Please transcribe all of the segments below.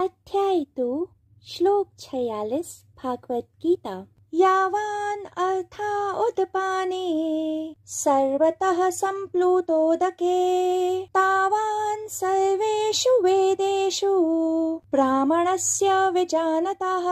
अध्याय दो श्लोक छयालिस भागवत गीता यावान अर्था उदपाने सर्वतः संप्लुतोदके तावान सर्वेषु वेदेषु ब्राह्मणस्य विजानतः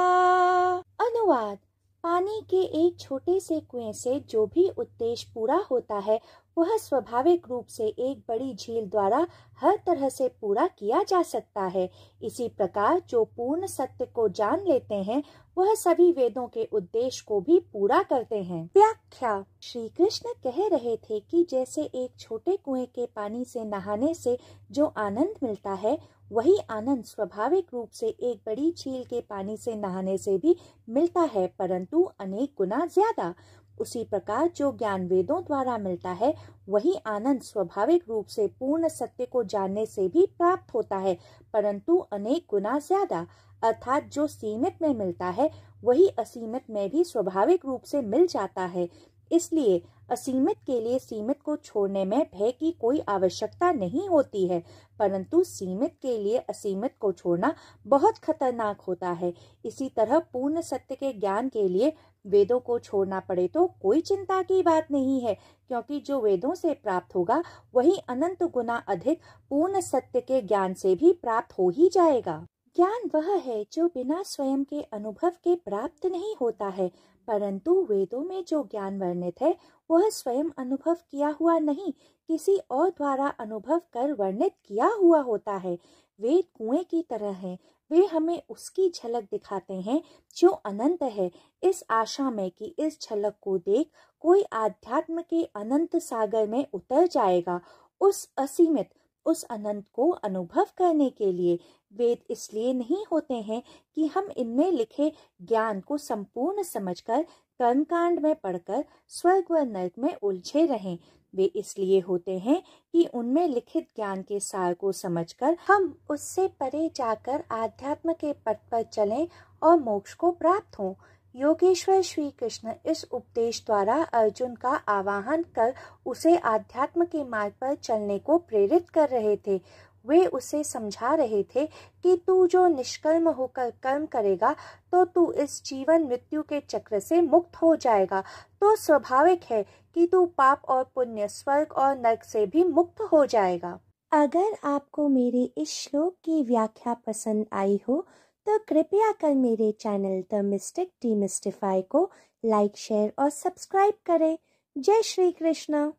अनुवाद पानी के एक छोटे से कुएं से जो भी उद्देश्य पूरा होता है वह स्वाभाविक रूप से एक बड़ी झील द्वारा हर तरह से पूरा किया जा सकता है इसी प्रकार जो पूर्ण सत्य को जान लेते हैं वह सभी वेदों के उद्देश्य को भी पूरा करते हैं व्याख्या श्री कृष्ण कह रहे थे कि जैसे एक छोटे कुएं के पानी से नहाने से जो आनंद मिलता है वही आनंद स्वाभाविक रूप से एक बड़ी झील के पानी से नहाने से भी मिलता है परंतु अनेक गुना ज्यादा उसी प्रकार जो ज्ञान वेदों द्वारा मिलता है वही आनंद स्वाभाविक रूप से पूर्ण सत्य को जानने से भी प्राप्त होता है परंतु अनेक गुना ज्यादा अर्थात जो सीमित में मिलता है वही असीमित में भी स्वाभाविक रूप से मिल जाता है इसलिए असीमित के लिए सीमित को छोड़ने में भय की कोई आवश्यकता नहीं होती है परंतु सीमित के लिए असीमित को छोड़ना बहुत खतरनाक होता है इसी तरह पूर्ण सत्य के ज्ञान के लिए वेदों को छोड़ना पड़े तो कोई चिंता की बात नहीं है क्योंकि जो वेदों से प्राप्त होगा वही अनंत गुना अधिक पूर्ण सत्य के ज्ञान से भी प्राप्त हो ही जाएगा ज्ञान वह है जो बिना स्वयं के अनुभव के प्राप्त नहीं होता है परंतु वेदों में जो ज्ञान वर्णित है वह स्वयं अनुभव किया हुआ नहीं किसी और द्वारा अनुभव कर वर्णित किया हुआ होता है वेद कुएं की तरह हैं वे हमें उसकी झलक दिखाते हैं जो अनंत है इस आशा में कि इस झलक को देख कोई आध्यात्म के अनंत सागर में उतर जाएगा उस असीमित उस अनंत को अनुभव करने के लिए वेद इसलिए नहीं होते हैं कि हम इनमें लिखे ज्ञान को संपूर्ण समझकर कर्मकांड में पढ़कर स्वर्ग व नर्क में उलझे रहें वे इसलिए होते हैं कि उनमें लिखित ज्ञान के सार को समझकर हम उससे परे जाकर आध्यात्म के पथ पर चलें और मोक्ष को प्राप्त हों योगेश्वर श्री कृष्ण इस उपदेश द्वारा अर्जुन का आवाहन कर उसे आध्यात्म के मार्ग पर चलने को प्रेरित कर रहे थे वे उसे समझा रहे थे कि तू जो निष्कर्म होकर कर्म करेगा तो तू इस जीवन मृत्यु के चक्र से मुक्त हो जाएगा तो स्वाभाविक है कि तू पाप और पुण्य स्वर्ग और नर्क से भी मुक्त हो जाएगा अगर आपको मेरे इस श्लोक की व्याख्या पसंद आई हो तो कृपया कर मेरे चैनल द मिस्टिक डीमिस्टिफाई को लाइक शेयर और सब्सक्राइब करें जय श्री कृष्णा